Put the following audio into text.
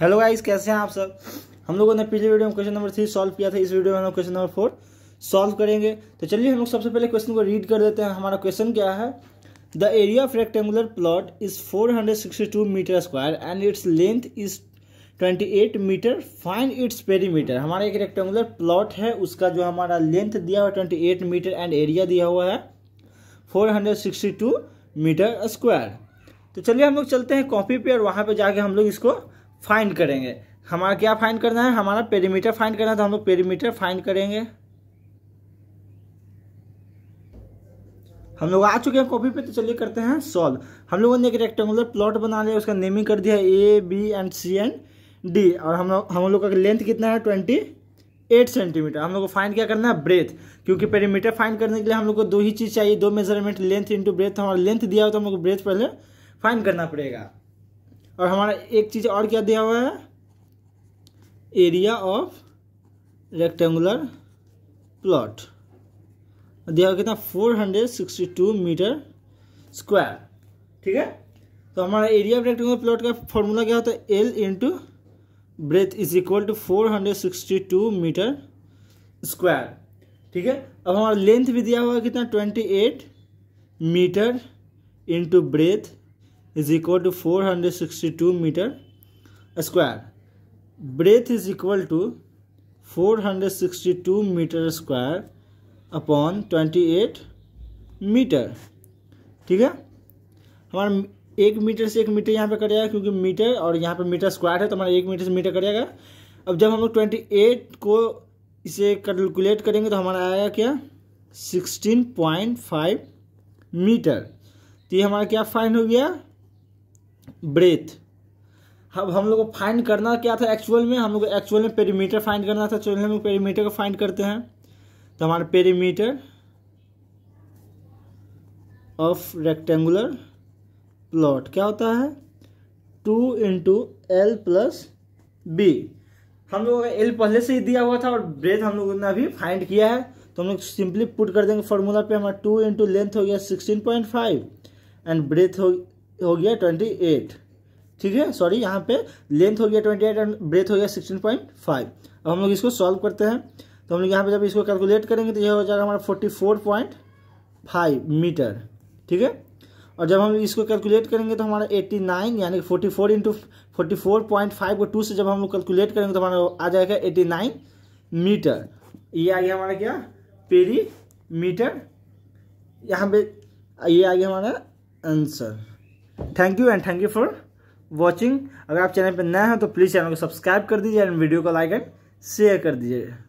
Hello guys कैसे हैं आप सब हम लोगों ने पिछले वीडियो में क्वेश्चन नंबर थ्री सॉल्व किया था इस वीडियो में हम लोग क्वेश्चन नंबर फोर सॉल्व करेंगे तो चलिए हम लोग सबसे पहले क्वेश्चन को रीड कर देते हैं हमारा क्वेश्चन क्या है the area of rectangular plot is two metre square and its length is 28 metre find its perimeter हमारा एक रेक्टेंगुलर प्लॉट है उसका जो हमारा लेंथ दिया हुआ twenty eight metre and area दिया हुआ है four hundred sixty two metre square तो चलिए हम लोग चलते हैं कॉपी पे और वहाँ पे जाके हम लोग इसको फाइंड करेंगे हमारा क्या फाइंड करना है हमारा पेरीमीटर फाइंड करना है तो हम लोग पेरीमीटर फाइंड करेंगे हम लोग आ चुके हैं कॉपी पे तो चलिए करते हैं सॉल्व हम लोगों ने एक रेक्टेंगुलर प्लॉट बना लिया उसका नेमिंग कर दिया A B and C and D और हम लोग हम लोग का लेंथ कितना है ट्वेंटी एट सेंटीमीटर हम लोग को फाइंड क्या करना है ब्रेथ क्योंकि पेरीमीटर फाइंड करने के लिए हम लोग को दो ही चीज़ चाहिए दो मेजरमेंट लेंथ इंटू ब्रेथ हमारा लेंथ दिया हो तो हम लोग ब्रेथ पहले फाइंड करना पड़ेगा और हमारा एक चीज़ और क्या दिया हुआ है एरिया ऑफ रेक्टेंगुलर प्लॉट दिया हुआ कितना four hundred sixty two metre square ठीक है तो हमारा एरिया ऑफ रेक्टेंगुलर प्लॉट का फॉर्मूला क्या होता है L into breadth is equal to four hundred sixty two metre square ठीक है अब हमारा लेंथ भी दिया हुआ कितना twenty eight metre into breadth is equal to 462 meter square. Breadth is equal to 462 meter square upon twenty eight metre ठीक है हमारा एक मीटर से एक मीटर यहाँ पे जाएगा क्योंकि मीटर और यहाँ पे मीटर स्क्वायर है तो हमारा एक मीटर से मीटर कट जाएगा अब जब हम लोग ट्वेंटी एट को इसे कैलकुलेट करेंगे तो हमारा आएगा क्या सिक्सटीन पॉइंट फाइव मीटर तो ये हमारा क्या फाइन हो गया ब्रेथ अब हम लोग को फाइंड करना क्या था एक्चुअल में हम लोग एक्चुअल में पेरीमीटर फाइंड करना था चलिए हम लोग पेरीमीटर को फाइंड करते हैं तो हमारा पेरीमीटर ऑफ रेक्टेंगुलर प्लॉट क्या होता है two into L plus B हम लोगों का एल पहले से ही दिया हुआ था और ब्रेथ हम लोगों ने अभी फाइंड किया है तो हम लोग सिंपली पुट कर देंगे फॉर्मूला पे हमारा टू इंटू लेंथ हो गया sixteen point five and breadth हो हो गया ट्वेंटी एट ठीक है सॉरी यहाँ पे लेंथ हो गया ट्वेंटी एट एंड ब्रेथ हो गया सिक्सटीन पॉइंट फाइव अब हम लोग इसको सॉल्व करते हैं तो हम लोग यहाँ पे जब इसको कैलकुलेट करेंगे तो यह हो जाएगा हमारा forty four point five metre ठीक है और जब हम इसको कैलकुलेट करेंगे तो हमारा एट्टी नाइन यानी forty four into forty four point five को टू से जब हम लोग कैलकुलेट करेंगे तो हमारा आ जाएगा एट्टी नाइन मीटर ये आ गया हमारा क्या पेरी मीटर यहाँ पे ये आ गया हमारा answer thank you and thank you for watching अगर आप चैनल पर नए हैं तो प्लीज़ चैनल को सब्सक्राइब कर दीजिए एंड वीडियो को लाइक एंड शेयर कर दीजिए